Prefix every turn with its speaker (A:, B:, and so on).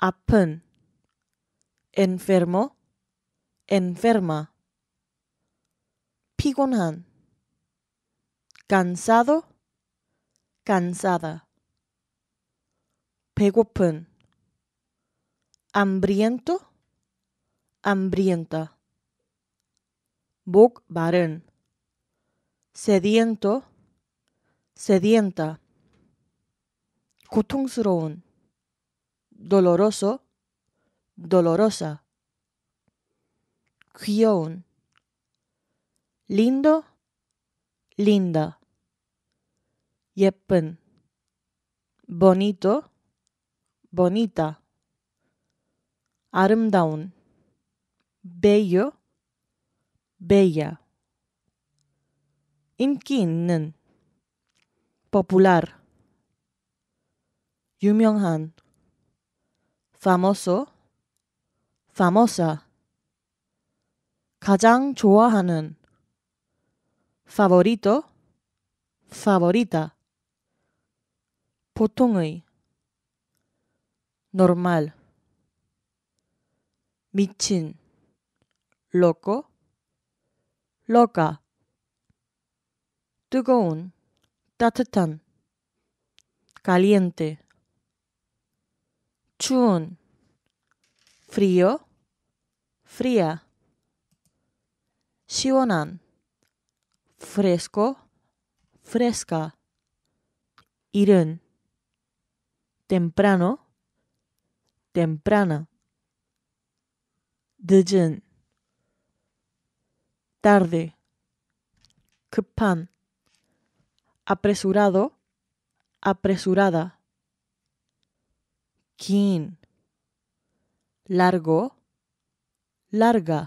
A: Apun. enfermo, enferma, pigonhan cansado, cansada, pun hambriento, hambrienta, 목 sediento, sedienta, 고통스러운, doloroso, dolorosa. Kion lindo, linda. 예쁜, bonito, bonita. 아름다운, bello, bella. 인기 popular. 유명한, famoso, famosa. 가장 좋아하는 favorito, favorita. 보통의 normal 미친 loco, loca. 뜨거운 따뜻한 caliente Chun, frío fría shiwonan. fresco fresca irun temprano temprana dejen tarde 급한 apresurado apresurada Quin, Largo, larga.